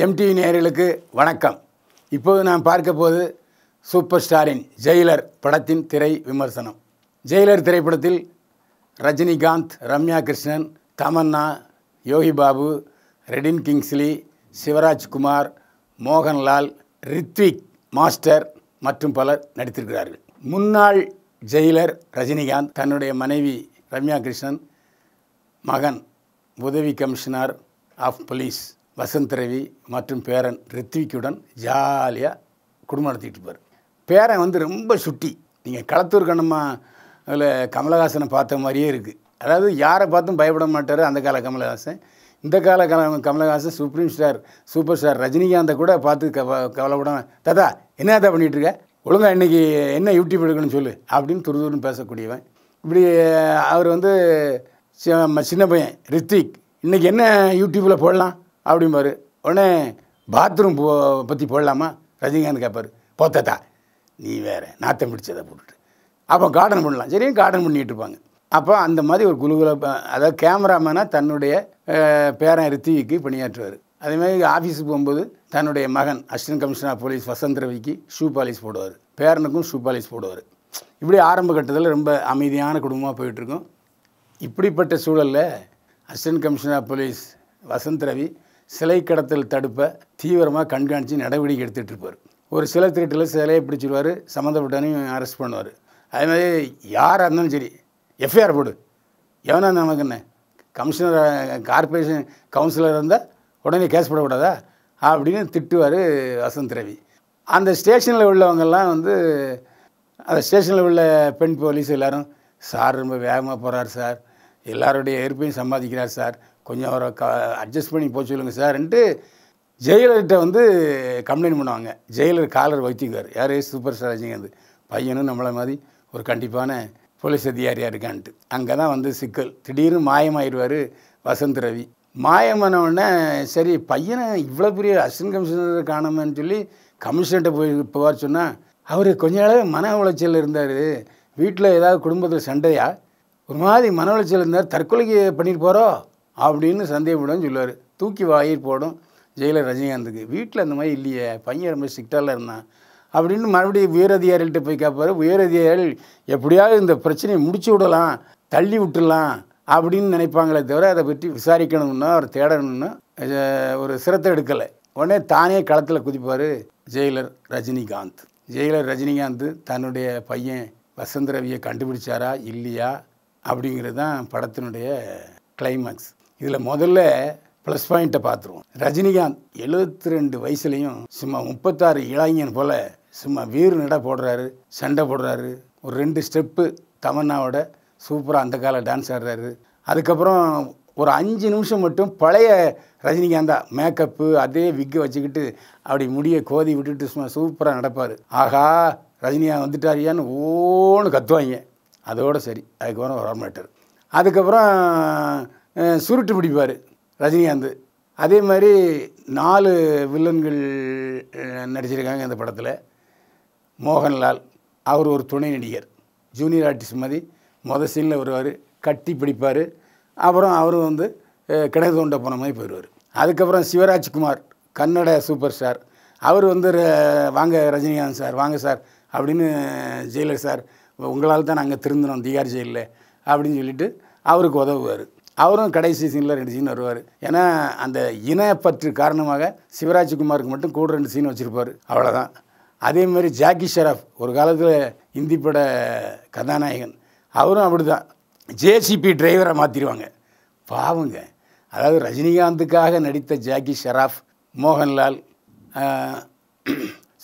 Gem TV நேர்களுக்கு வணக்கம் இப்போது நான் பார்க்க போது சூப்பர் ஸ்டாரின் ஜெயிலர் படத்தின் திரை விமர்சனம் ஜெயிலர் திரைப்படத்தில் ரஜினிகாந்த் ரம்யா கிருஷ்ணன் தமன்னா யோகி பாபு ரெடின் கிங்ஸ்லி சிவராஜ்குமார் மோகன்லால் ரித்விக் மாஸ்டர் மற்றும் பலர் நடித்திருக்கிறார்கள் முன்னாள் ஜெயிலர் ரஜினிகாந்த் தன்னுடைய மனைவி ரம்யா கிருஷ்ணன் மகன் உதவி commissioner of police Vasanth Ravi மற்றும் பேரன் ரித்விக்குடன் ஜாலியாக குடும்பம் நடத்திக்கிட்டு இருப்பார் பேரன் வந்து ரொம்ப சுட்டி நீங்கள் களத்தூர் கண்ணம்மா அதில் கமலஹாசனை பார்த்த மாதிரியே இருக்குது அதாவது யாரை பார்த்தும் பயப்பட மாட்டார் அந்த கால கமலஹாசன் இந்த கால Kamalahasan supreme star super star ரஜினிகாந்தை கூட பார்த்து கவ கவலைப்பட ததா என்ன தான் இருக்க ஒழுங்காக இன்றைக்கி என்ன யூடியூப் எடுக்கணும்னு சொல்லு அப்படின்னு துருதுருன்னு பேசக்கூடியவன் இப்படி அவர் வந்து சின்ன பையன் ரித்விக் இன்றைக்கி என்ன யூடியூப்பில் போடலாம் அப்படிம்பார் உடனே பாத்ரூம் போ பற்றி போடலாமா ரஜினிகாந்த் கேட்பார் போத்தத்தா நீ வேறு நாத்தம் பிடிச்சதை போட்டுட்டு அப்போ கார்டன் பண்ணலாம் சரியும் கார்டன் பண்ணிகிட்டு இருப்பாங்க அப்போ அந்த மாதிரி ஒரு குழுவில் அதாவது கேமராமேனாக தன்னுடைய பேரன் ரித்திவிக்கு பணியாற்றுவார் அதேமாதிரி ஆஃபீஸுக்கு போகும்போது தன்னுடைய மகன் அசிஸ்டன்ட் கமிஷனர் போலீஸ் வசந்த் ரவிக்கு ஷூ பாலிஸ் போடுவார் பேரனுக்கும் ஷூ பாலிஸ் போடுவார் இப்படி ஆரம்ப கட்டத்தில் ரொம்ப அமைதியான குடும்பமாக போயிட்டுருக்கும் இப்படிப்பட்ட சூழலில் assistant commissioner police Vasanth Ravi சிலை கடத்தல் தடுப்பை தீவிரமாக கண்காணித்து நடவடிக்கை எடுத்துகிட்டு இருப்பார் ஒரு சிலை திருட்டில் சிலையை பிடிச்சிடுவார் சம்மந்தப்பட்டவனையும் அரெஸ்ட் பண்ணுவார் அதேமாதிரி யாராக இருந்தாலும் சரி எஃப்ஐஆர் போடு எவனா நமக்கு என்ன கமிஷனர் கார்பரேஷன் கவுன்சிலர் இருந்தால் உடனே கேஸ் போடக்கூடாதா அப்படின்னு திட்டுவார் வசந்த் ரவி அந்த ஸ்டேஷனில் உள்ளவங்கெல்லாம் வந்து அந்த ஸ்டேஷனில் உள்ள பெண் போலீஸ் எல்லோரும் சார் ரொம்ப வேகமாக போகிறார் சார் எல்லாருடைய எதிர்ப்பையும் சம்பாதிக்கிறார் சார் கொஞ்சம் அவரை க அட்ஜஸ்ட் பண்ணி போச்சு சொல்லுங்கள் சார்ன்ட்டு ஜெயிலர்கிட்ட வந்து கம்ப்ளைண்ட் பண்ணுவாங்க ஜெயிலர் காலர் வைத்தியங்கார் யார் சூப்பர் ஸ்டார் ரஜினிகாந்த் பையனும் நம்மளை மாதிரி ஒரு கண்டிப்பான போலீஸ் அதிகாரியாக இருக்கான்ட்டு அங்கே தான் வந்து சிக்கல் திடீர்னு மாயமாயிடுவார் வசந்த் ரவி மாயமானவுடனே சரி பையனை இவ்வளோ பெரிய அசிஸ்டன்ட் கமிஷனர் காணாமன்னு சொல்லி கமிஷனர்கிட்ட போய் போவார் சொன்னால் அவர் கொஞ்ச நாளாக மன உளைச்சல் இருந்தார் வீட்டில் ஏதாவது குடும்பத்தில் சண்டையா ஒரு மாதிரி மன உளைச்சல் இருந்தார் தற்கொலைக்கு பண்ணிட்டு போகிறோம் அப்படின்னு சந்தேகப்படும் சொல்லுவார் தூக்கி வாயி போடும் ஜெயிலர் ரஜினிகாந்துக்கு வீட்டில் அந்த மாதிரி இல்லையே பையன் ரொம்ப ஸ்ட்ரிக்டாலாம் இருந்தான் அப்படின்னு மறுபடியும் உயரதிகாரிகிட்ட போய் கேட்பாரு உயரதிகாரிகள் எப்படியாவது இந்த பிரச்சனையை முடிச்சு விடலாம் தள்ளி விட்டுடலாம் அப்படின்னு நினைப்பாங்களே தவிர அதை பற்றி விசாரிக்கணும்னா அவர் தேடணும்னு ஒரு சிரத்தை எடுக்கலை உடனே தானே களத்தில் குதிப்பார் ஜெயிலர் ரஜினிகாந்த் ஜெயிலர் ரஜினிகாந்த் தன்னுடைய பையன் வசந்த ரவியை கண்டுபிடிச்சாரா இல்லையா அப்படிங்கிறது தான் படத்தினுடைய கிளைமேக்ஸ் இதில் முதல்ல ப்ளஸ் பாயிண்ட்டை பார்த்துருவோம் ரஜினிகாந்த் எழுபத்தி ரெண்டு வயசுலேயும் சும்மா முப்பத்தாறு இளைஞன் போல் சும்மா வீறு நட போடுறாரு சண்டை போடுறாரு ஒரு ரெண்டு ஸ்டெப்பு தமன்னாவோட சூப்பராக அந்த கால டான்ஸ் ஆடுறாரு அதுக்கப்புறம் ஒரு அஞ்சு நிமிஷம் மட்டும் பழைய ரஜினிகாந்தா மேக்கப்பு அதே விக்கு வச்சுக்கிட்டு அப்படி முடியை கோதி விட்டுட்டு சும்மா சூப்பராக நடப்பார் ஆகா ரஜினிகாந்த் வந்துட்டாரியான்னு ஓன்னு கத்துவாங்க அதோடு சரி அதுக்கப்புறம் வரமாட்டார் அதுக்கப்புறம் சுருட்டு பிடிப்பார் ரஜினிகாந்த் அதே மாதிரி நாலு வில்லன்கள் நடிச்சிருக்காங்க இந்த படத்தில் மோகன்லால் அவர் ஒரு துணை நடிகர் ஜூனியர் ஆர்டிஸ்ட் மாதிரி மொதல் சீனில் வருவார் கட்டி பிடிப்பார் அப்புறம் அவர் வந்து கிணறு தோண்ட போன மாதிரி போயிடுவார் அதுக்கப்புறம் சிவராஜ்குமார் கன்னட சூப்பர் ஸ்டார் அவர் வந்து வாங்க ரஜினிகாந்த் சார் வாங்க சார் அப்படின்னு ஜெயிலர் சார் உங்களால் தான் நாங்கள் திருந்தினோம் திகார் ஜெயிலில் அப்படின்னு சொல்லிட்டு அவருக்கு உதவுவார் அவரும் கடைசி சீனில் ரெண்டு சீன் வருவார் ஏன்னா அந்த இனப்பற்று காரணமாக சிவராஜ்குமாருக்கு மட்டும் கூட ரெண்டு சீன் வச்சுருப்பார் அவ்வளோதான் அதேமாதிரி ஜாக்கி ஷெராஃப் ஒரு காலத்தில் இந்தி பட கதாநாயகன் அவரும் அப்படி தான் ஜேசிபி டிரைவரை மாற்றிடுவாங்க பாவங்க அதாவது ரஜினிகாந்துக்காக நடித்த ஜாக்கி ஷெராஃப் மோகன்லால்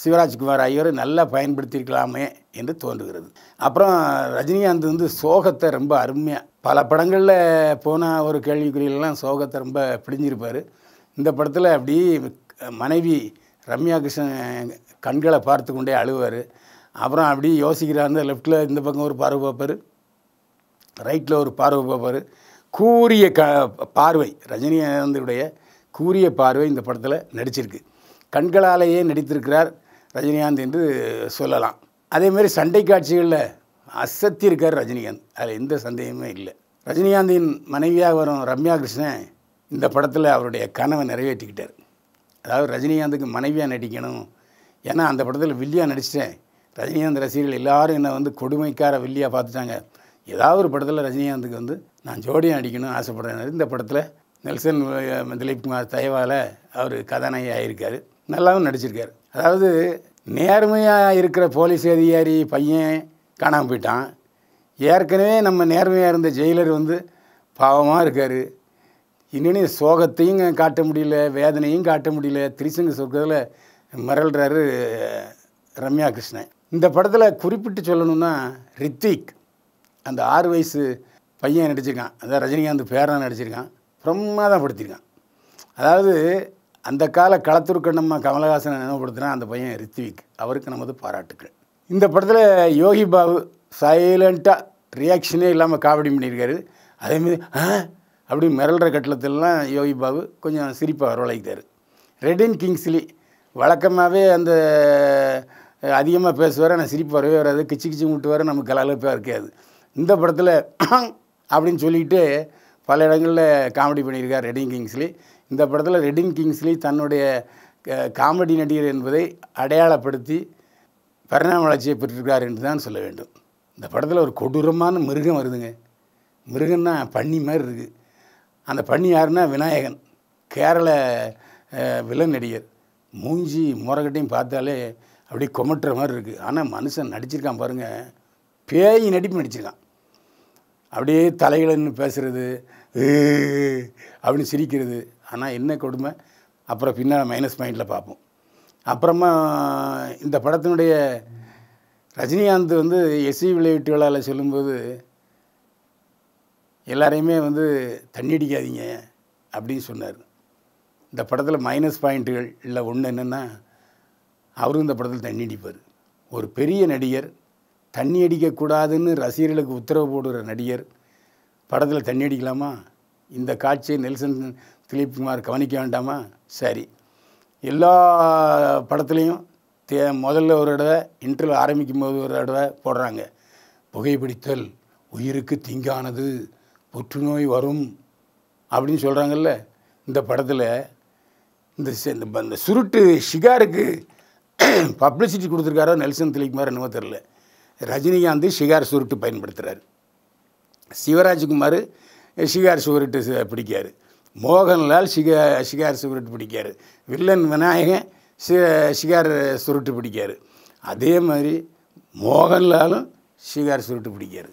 சிவராஜ்குமார் ஆகியோர் நல்லா பயன்படுத்தியிருக்கலாமே என்று தோன்றுகிறது அப்புறம் ரஜினிகாந்த் வந்து சோகத்தை ரொம்ப அருமையாக பல படங்களில் போன ஒரு கேள்விக்குறியிலலாம் சோகத்தை ரொம்ப பிடிஞ்சிருப்பார் இந்த படத்தில் அப்படி மனைவி ரம்யா கிருஷ்ணன் கண்களை பார்த்து கொண்டே அழுவார் அப்புறம் அப்படி அந்த லெஃப்டில் இந்த பக்கம் ஒரு பார்வை பார்ப்பார் ரைட்டில் ஒரு பார்வை பார்ப்பார் கூரிய க பார்வை ரஜினிகாந்தனுடைய கூரிய பார்வை இந்த படத்தில் நடிச்சிருக்கு கண்களாலேயே நடித்திருக்கிறார் ரஜினிகாந்த் என்று சொல்லலாம் அதேமாரி சண்டை காட்சிகளில் அசத்தி இருக்கார் ரஜினிகாந்த் அதில் எந்த சந்தேகமே இல்லை ரஜினிகாந்தின் மனைவியாக வரும் ரம்யா கிருஷ்ணன் இந்த படத்தில் அவருடைய கனவை நிறைவேற்றிக்கிட்டார் அதாவது ரஜினிகாந்துக்கு மனைவியாக நடிக்கணும் ஏன்னா அந்த படத்தில் வில்லியாக நடிச்சிட்டேன் ரஜினிகாந்த் ரசிகர்கள் எல்லோரும் என்னை வந்து கொடுமைக்கார வில்லியாக பார்த்துட்டாங்க ஏதாவது ஒரு படத்தில் ரஜினிகாந்துக்கு வந்து நான் ஜோடியாக நடிக்கணும் ஆசைப்படுறேன் இந்த படத்தில் நெல்சன் திலீப் குமார் தயவால் அவர் கதாநாயகி ஆகியிருக்காரு நல்லாவும் நடிச்சிருக்காரு அதாவது நேர்மையாக இருக்கிற போலீஸ் அதிகாரி பையன் காணாமல் போயிட்டான் ஏற்கனவே நம்ம நேர்மையாக இருந்த ஜெயிலர் வந்து பாவமாக இருக்கார் இன்னும் சோகத்தையும் காட்ட முடியல வேதனையும் காட்ட முடியல திரிசங்க சொர்க்கத்தில் மறல்றாரு ரம்யா கிருஷ்ணன் இந்த படத்தில் குறிப்பிட்டு சொல்லணும்னா ரித்விக் அந்த ஆறு வயசு பையன் நடிச்சிருக்கான் அதான் ரஜினிகாந்த் பேரன் நடிச்சிருக்கான் பிரம்மாதான் படுத்திருக்கான் அதாவது அந்த கால களத்திற்கு நம்ம கமலஹாசனை நினைவுபடுத்தினா அந்த பையன் ரித்விக் அவருக்கு நமது பாராட்டுக்கள் இந்த படத்தில் யோகி பாபு சைலண்ட்டாக ரியாக்ஷனே இல்லாமல் காவடி பண்ணியிருக்காரு அதேமாரி அப்படி மிரல்ற கட்டளத்திலலாம் யோகி பாபு கொஞ்சம் சிரிப்பாக வரவழைத்தார் ரெடின் கிங்ஸ்லி வழக்கமாகவே அந்த அதிகமாக பேசுவார் ஆனால் சிரிப்பு வரவே வராது கிச்சு கிச்சு விட்டு வர நமக்கு கலாலப்பாக இருக்காது இந்த படத்தில் அப்படின்னு சொல்லிக்கிட்டு பல இடங்களில் காமெடி பண்ணியிருக்கார் ரெடிங் கிங்ஸ்லி இந்த படத்தில் ரெடிங் கிங்ஸ்லி தன்னுடைய காமெடி நடிகர் என்பதை அடையாளப்படுத்தி பரிணாம வளர்ச்சியை பெற்றிருக்கார் என்று தான் சொல்ல வேண்டும் இந்த படத்தில் ஒரு கொடூரமான மிருகம் வருதுங்க மிருகம்னா பன்னி மாதிரி இருக்குது அந்த பன்னி யாருன்னா விநாயகன் கேரள வில்லன் நடிகர் மூஞ்சி முறைகட்டையும் பார்த்தாலே அப்படியே கொமட்டுற மாதிரி இருக்குது ஆனால் மனுஷன் நடிச்சிருக்கான் பாருங்கள் பேய் நடிப்பு நடிச்சிருக்கான் அப்படியே தலையிலன்னு பேசுகிறது அப்படின்னு சிரிக்கிறது ஆனால் என்ன கொடுமை அப்புறம் பின்னால் மைனஸ் பாயிண்டில் பார்ப்போம் அப்புறமா இந்த படத்தினுடைய ரஜினிகாந்த் வந்து எஸ்சி விளையாட்டு விழாவில் சொல்லும்போது எல்லாரையுமே வந்து தண்ணி அடிக்காதீங்க அப்படின்னு சொன்னார் இந்த படத்தில் மைனஸ் பாயிண்ட்டுகள் இல்லை ஒன்று என்னென்னா அவரும் இந்த படத்தில் தண்ணி அடிப்பார் ஒரு பெரிய நடிகர் தண்ணி அடிக்கக்கூடாதுன்னு ரசிகர்களுக்கு உத்தரவு போடுகிற நடிகர் படத்தில் தண்ணி அடிக்கலாமா இந்த காட்சியை நெல்சன் திலீப்குமார் கவனிக்க வேண்டாமா சரி எல்லா படத்துலேயும் தே முதல்ல ஒரு தடவை இன்டர்வியூ ஆரம்பிக்கும் போது ஒரு தடவை போடுறாங்க புகைப்பிடித்தல் உயிருக்கு திங்கானது புற்றுநோய் வரும் அப்படின்னு சொல்கிறாங்கல்ல இந்த படத்தில் இந்த இந்த சுருட்டு ஷிகாருக்கு பப்ளிசிட்டி கொடுத்துருக்காரோ நெல்சன் திலீப்குமார் என்னவோ தெரில ரஜினிகாந்த் ஷிகார் சுருட்டு பயன்படுத்துகிறார் சிவராஜ்குமார் ஷிகார் சுவரிட்டு பிடிக்காரு மோகன்லால் ஷிகா ஷிகார் சுவருட்டு பிடிக்காரு வில்லன் விநாயகன் ஷி ஷிகார் சுருட்டு பிடிக்காரு அதே மாதிரி மோகன்லாலும் ஷிகார் சுருட்டு பிடிக்காரு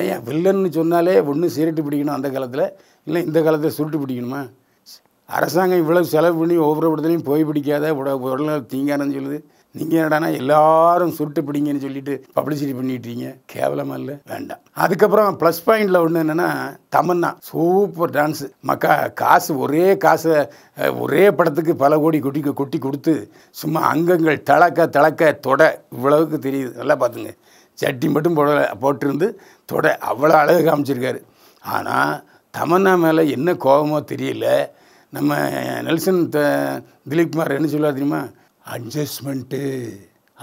ஏன் வில்லன்னு சொன்னாலே ஒன்று சிரட்டு பிடிக்கணும் அந்த காலத்தில் இல்லை இந்த காலத்தில் சுருட்டு பிடிக்கணுமா அரசாங்கம் இவ்வளோ செலவு பண்ணி ஒவ்வொரு இடத்துலையும் போய் பிடிக்காத உடல் தீங்கானன்னு சொல்லுது நீங்கள் என்னடா எல்லாரும் சுருட்டு பிடிங்கன்னு சொல்லிட்டு பப்ளிசிட்டி பண்ணிட்டீங்க கேவலமாக இல்லை வேண்டாம் அதுக்கப்புறம் ப்ளஸ் பாயிண்டில் ஒன்று என்னென்னா தமன்னா சூப்பர் டான்ஸு மக்கா காசு ஒரே காசை ஒரே படத்துக்கு பல கோடி கொட்டி கொட்டி கொடுத்து சும்மா அங்கங்கள் தளக்க தளக்க தொட இவ்வளவுக்கு தெரியுது நல்லா பார்த்துங்க சட்டி மட்டும் போட போட்டிருந்து தொட அவ்வளோ அழகு காமிச்சிருக்காரு ஆனால் தமன்னா மேலே என்ன கோபமோ தெரியல நம்ம நெல்சன் திலீப்குமார் என்ன சொல்லுவார் தெரியுமா அட்ஜஸ்ட்மெண்ட்டு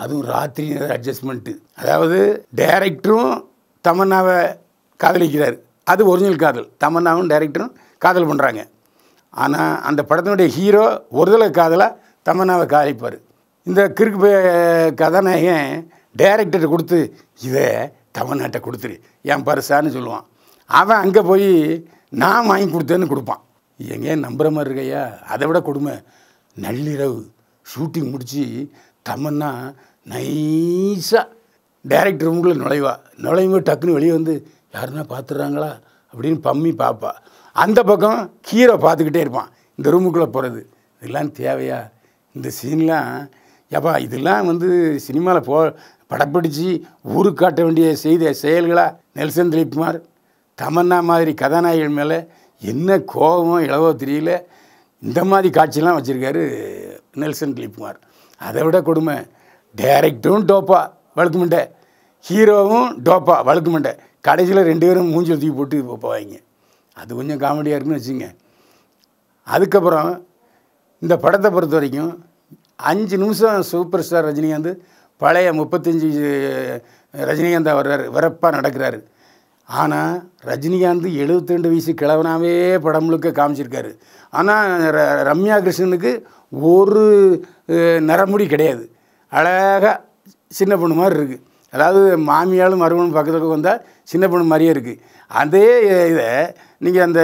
அதுவும் ராத்திரி நேரம் அட்ஜஸ்ட்மெண்ட்டு அதாவது டேரக்டரும் தமன்னாவை காதலிக்கிறார் அது ஒரிஜினல் காதல் தமன்னாவும் டேரக்டரும் காதல் பண்ணுறாங்க ஆனால் அந்த படத்தினுடைய ஹீரோ ஒருதலை காதலாக தமன்னாவை காதலிப்பார் இந்த கிறுக்கு கதாநாயகன் டேரக்டர் கொடுத்து இதை தமிழ்நாட்டை கொடுத்துரு என் பரிசான்னு சொல்லுவான் அவன் அங்கே போய் நான் வாங்கி கொடுத்தேன்னு கொடுப்பான் எங்கேயே நம்புகிற மாதிரி இருக்கையா அதை விட கொடுமை நள்ளிரவு ஷூட்டிங் முடித்து தமன்னா நைஸாக டேரக்டர் ரூமுக்குள்ளே நுழைவா நுழையும் டக்குன்னு வெளியே வந்து யாருன்னா பார்த்துட்றாங்களா அப்படின்னு பம்மி பார்ப்பா அந்த பக்கம் கீரை பார்த்துக்கிட்டே இருப்பான் இந்த ரூமுக்குள்ளே போகிறது இதெல்லாம் தேவையா இந்த சீன்லாம் ஏப்பா இதெல்லாம் வந்து சினிமாவில் போ படப்பிடிச்சு ஊருக்கு காட்ட வேண்டிய செய்த செயல்களாக நெல்சன் திலீப்குமார் தமன்னா மாதிரி கதாநாயகன் மேலே என்ன கோபமோ இளவோ தெரியல இந்த மாதிரி காட்சியெலாம் வச்சுருக்காரு நெல்சன் கிளிப்மார் அதை விட கொடுமை டேரக்டரும் டோப்பா வழுக்கு மண்டை ஹீரோவும் டோப்பா வழுக்கு மண்டை கடைசியில் ரெண்டு பேரும் மூஞ்சி ஊற்றி போட்டு போவாங்க அது கொஞ்சம் காமெடியாக இருக்குன்னு வச்சுங்க அதுக்கப்புறம் இந்த படத்தை பொறுத்த வரைக்கும் அஞ்சு நிமிஷம் சூப்பர் ஸ்டார் ரஜினிகாந்த் பழைய முப்பத்தஞ்சு ரஜினிகாந்த் வர்றார் விறப்பாக நடக்கிறாரு ஆனால் ரஜினிகாந்த் எழுபத்தி ரெண்டு வயசு கிழவனாவே படம் முழுக்க காமிச்சிருக்காரு ஆனால் ரம்யா கிருஷ்ணனுக்கு ஒரு நரமுடி கிடையாது அழகாக சின்ன பொண்ணு மாதிரி இருக்குது அதாவது மாமியாலும் மருமனும் பக்கத்துக்கு வந்தால் சின்ன பொண்ணு மாதிரியே இருக்குது அதே இதை நீங்கள் அந்த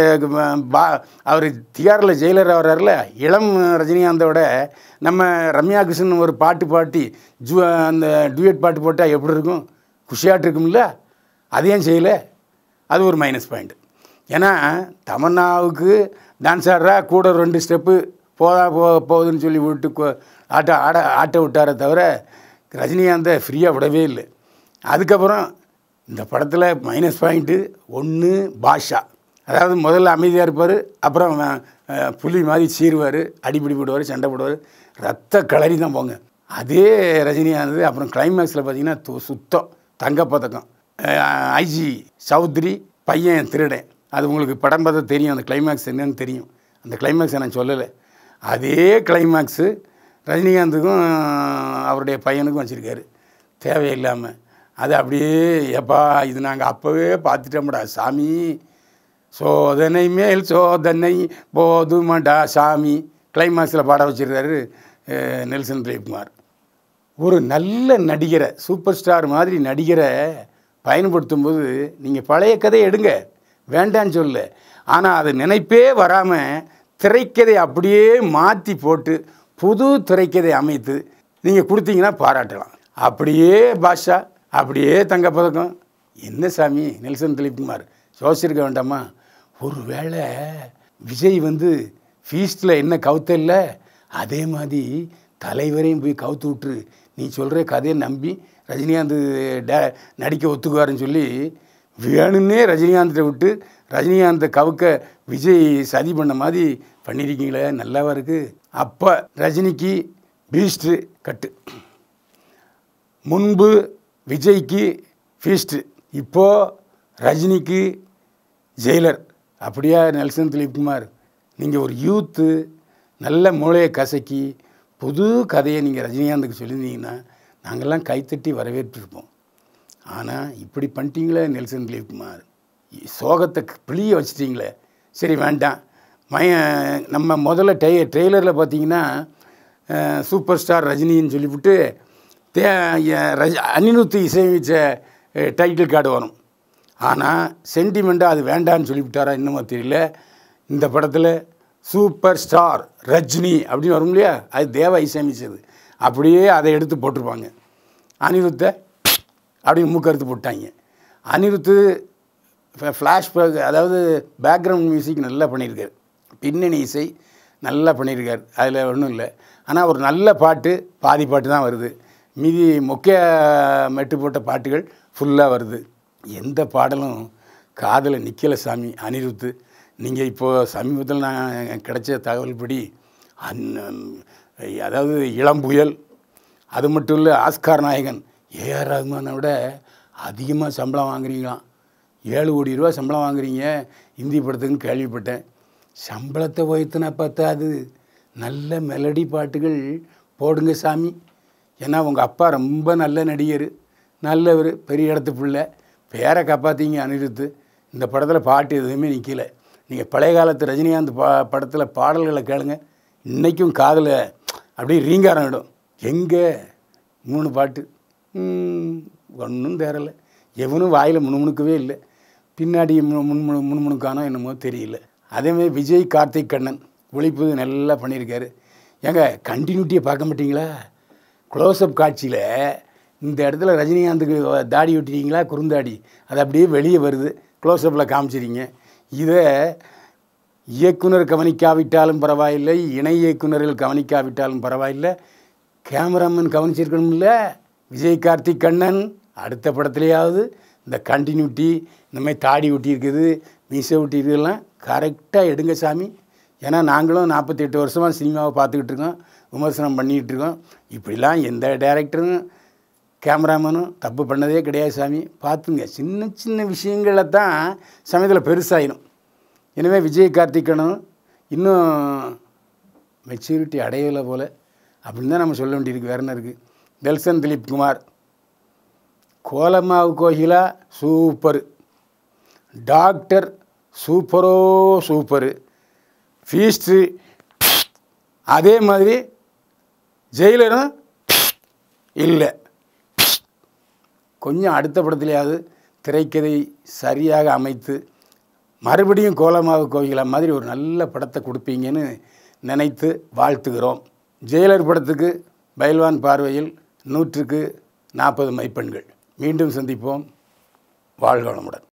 பா அவர் தியாரில் ஜெயிலர் ஆகிறார்ல இளம் ரஜினிகாந்தோட நம்ம ரம்யா கிருஷ்ணன் ஒரு பாட்டு பாட்டி ஜூ அந்த டூயட் பாட்டு போட்டால் எப்படி இருக்கும் குஷியாட்டு இருக்கும்ல அதையும் செய்யலை அது ஒரு மைனஸ் பாயிண்ட் ஏன்னா தமன்னாவுக்கு டான்ஸ் ஆடுறா கூட ரெண்டு ஸ்டெப்பு போதா போ போகுதுன்னு சொல்லி விட்டு ஆட்ட ஆட ஆட்ட விட்டாரே தவிர ரஜினிகாந்தை ஃப்ரீயாக விடவே இல்லை அதுக்கப்புறம் இந்த படத்தில் மைனஸ் பாயிண்ட்டு ஒன்று பாஷா அதாவது முதல்ல அமைதியாக இருப்பார் அப்புறம் புலி மாதிரி சீருவார் அடிப்பிடி போடுவார் சண்டை போடுவார் ரத்த கலரி தான் போங்க அதே ரஜினிகாந்த் அப்புறம் கிளைமேக்ஸில் பார்த்தீங்கன்னா சுத்தம் தங்கப்பதக்கம் ஐஜி சௌத்ரி பையன் திருடன் அது உங்களுக்கு படம் பார்த்தா தெரியும் அந்த கிளைமேக்ஸ் என்னன்னு தெரியும் அந்த கிளைமேக்ஸை நான் சொல்லலை அதே கிளைமேக்ஸு ரஜினிகாந்துக்கும் அவருடைய பையனுக்கும் வச்சுருக்காரு தேவையில்லாமல் அது அப்படியே எப்பா இது நாங்கள் அப்போவே பார்த்துட்டோம்டா சாமி சோதனை மேல் சோதனை போதுமடா சாமி கிளைமேக்ஸில் பாட வச்சுருக்காரு நெல்சன் பிரேம்குமார் ஒரு நல்ல நடிகரை சூப்பர் ஸ்டார் மாதிரி நடிகரை பயன்படுத்தும் போது நீங்கள் பழைய கதையை எடுங்க வேண்டான்னு சொல்ல ஆனால் அது நினைப்பே வராமல் திரைக்கதை அப்படியே மாற்றி போட்டு புது திரைக்கதை அமைத்து நீங்கள் கொடுத்தீங்கன்னா பாராட்டலாம் அப்படியே பாஷா அப்படியே தங்க பதக்கம் என்ன சாமி நெல்சன் திலீப்குமார் யோசிச்சிருக்க வேண்டாமா ஒரு வேளை விஜய் வந்து ஃபீஸ்டில் என்ன கவுத்த இல்லை அதே மாதிரி தலைவரையும் போய் கவுத்து விட்டுரு நீ சொல்கிற கதையை நம்பி ரஜினிகாந்த் டே நடிக்க ஒத்துக்குவாருன்னு சொல்லி வேணும்னே ரஜினிகாந்தை விட்டு ரஜினிகாந்தை கவுக்க விஜய் சதி பண்ண மாதிரி பண்ணியிருக்கீங்களே நல்லாவாக இருக்குது அப்போ ரஜினிக்கு பீஸ்ட்டு கட்டு முன்பு விஜய்க்கு ஃபீஸ்ட்டு இப்போது ரஜினிக்கு ஜெயிலர் அப்படியா நெல்சன் திலீப்குமார் நீங்கள் ஒரு யூத்து நல்ல மூளையை கசக்கி புது கதையை நீங்கள் ரஜினிகாந்துக்கு சொல்லியிருந்தீங்கன்னா நாங்கள்லாம் கைத்தட்டி வரவேற்றிருப்போம் ஆனால் இப்படி பண்ணிட்டீங்களே நெல்சன் திலீப்குமார் சோகத்தை பிளிய வச்சிட்டிங்களே சரி வேண்டாம் மய நம்ம முதல்ல டெய் ட்ரெய்லரில் பார்த்தீங்கன்னா சூப்பர் ஸ்டார் ரஜினின்னு சொல்லிவிட்டு தே ரஜ அனிருத்து இசையமைச்ச டைட்டில் கார்டு வரும் ஆனால் சென்டிமெண்ட்டாக அது வேண்டான்னு சொல்லிவிட்டாரா இன்னமும் தெரியல இந்த படத்தில் சூப்பர் ஸ்டார் ரஜினி அப்படின்னு வரும் இல்லையா அது தேவா இசையமைச்சது அப்படியே அதை எடுத்து போட்டிருப்பாங்க அனிருத்தை அப்படின்னு மூக்கறுத்து போட்டாங்க அனிருத்து பேக் அதாவது பேக்ரவுண்ட் மியூசிக் நல்லா பண்ணியிருக்கார் பின்னணி இசை நல்லா பண்ணியிருக்கார் அதில் ஒன்றும் இல்லை ஆனால் ஒரு நல்ல பாட்டு பாதி பாட்டு தான் வருது மீதி மொக்கைய மெட்டு போட்ட பாட்டுகள் ஃபுல்லாக வருது எந்த பாடலும் காதலை நிற்கலை சாமி அனிருத்து நீங்கள் இப்போது சமீபத்தில் நான் கிடைச்ச தகவல்படி அந் அதாவது இளம் புயல் அது மட்டும் இல்லை ஆஸ்கார் நாயகன் ஏஆர் ரகுமானை விட அதிகமாக சம்பளம் வாங்குறீங்களாம் ஏழு கோடி ரூபா சம்பளம் வாங்குறீங்க இந்தி படத்துக்குன்னு கேள்விப்பட்டேன் சம்பளத்தை உயர்த்தினா அது நல்ல மெலடி பாட்டுகள் போடுங்க சாமி ஏன்னா உங்கள் அப்பா ரொம்ப நல்ல நடிகர் நல்லவர் பெரிய இடத்து பிள்ளை பேரை காப்பாற்றிங்க அனிருத்து இந்த படத்தில் பாட்டு எதுவுமே நிற்கலை நீங்கள் பழைய காலத்து ரஜினிகாந்த் பா படத்தில் பாடல்களை கேளுங்க இன்றைக்கும் காதில் அப்படியே ரீங்காரம் இடும் எங்கே மூணு பாட்டு ஒன்றும் தேரலை எவனும் வாயில் முணுமுணுக்கவே இல்லை பின்னாடி முணுமுணு முணுமுணுக்கானோ என்னமோ தெரியல அதேமாதிரி விஜய் கார்த்திக் கண்ணன் ஒழிப்பு நல்லா பண்ணியிருக்காரு ஏங்க கண்டினியூட்டியை பார்க்க மாட்டிங்களா க்ளோஸ்அப் காட்சியில் இந்த இடத்துல ரஜினிகாந்துக்கு தாடி ஒட்டிட்டீங்களா குறுந்தாடி அது அப்படியே வெளியே வருது க்ளோஸ்அப்பில் காமிச்சிருங்க இதை இயக்குனர் கவனிக்காவிட்டாலும் பரவாயில்லை இணை இயக்குனர்கள் கவனிக்காவிட்டாலும் பரவாயில்லை கேமராமேன் இல்லை விஜய் கார்த்திக் கண்ணன் அடுத்த படத்துலேயாவது இந்த கண்டினியூட்டி இந்த மாதிரி தாடி ஒட்டியிருக்குது மீசை ஒட்டியிருக்குலாம் கரெக்டாக எடுங்க சாமி ஏன்னா நாங்களும் நாற்பத்தி எட்டு வருஷமாக சினிமாவை பார்த்துக்கிட்டு இருக்கோம் விமர்சனம் பண்ணிகிட்டு இருக்கோம் இப்படிலாம் எந்த டேரக்டரும் கேமராமேனும் தப்பு பண்ணதே கிடையாது சாமி பார்த்துங்க சின்ன சின்ன விஷயங்களை தான் சமயத்தில் பெருசாகிடும் இனிமேல் விஜய் கார்த்திகனும் இன்னும் மெச்சூரிட்டி அடையலை போல் அப்படின்னு தான் நம்ம சொல்ல வேண்டியிருக்கு வேறு என்ன இருக்குது தெல்சன் திலீப் குமார் கோலமாவு கோகிலா சூப்பர் டாக்டர் சூப்பரோ சூப்பரு ஃபீஸ்ட்ரு அதே மாதிரி ஜெயிலரும் இல்லை கொஞ்சம் அடுத்த படத்துலையாவது திரைக்கதை சரியாக அமைத்து மறுபடியும் கோலமாவு கோகிலா மாதிரி ஒரு நல்ல படத்தை கொடுப்பீங்கன்னு நினைத்து வாழ்த்துகிறோம் ஜெயலர் படத்துக்கு பைல்வான் பார்வையில் நூற்றுக்கு நாற்பது மைப்பெண்கள் மீண்டும் சந்திப்போம் வாழ்வளமுடன்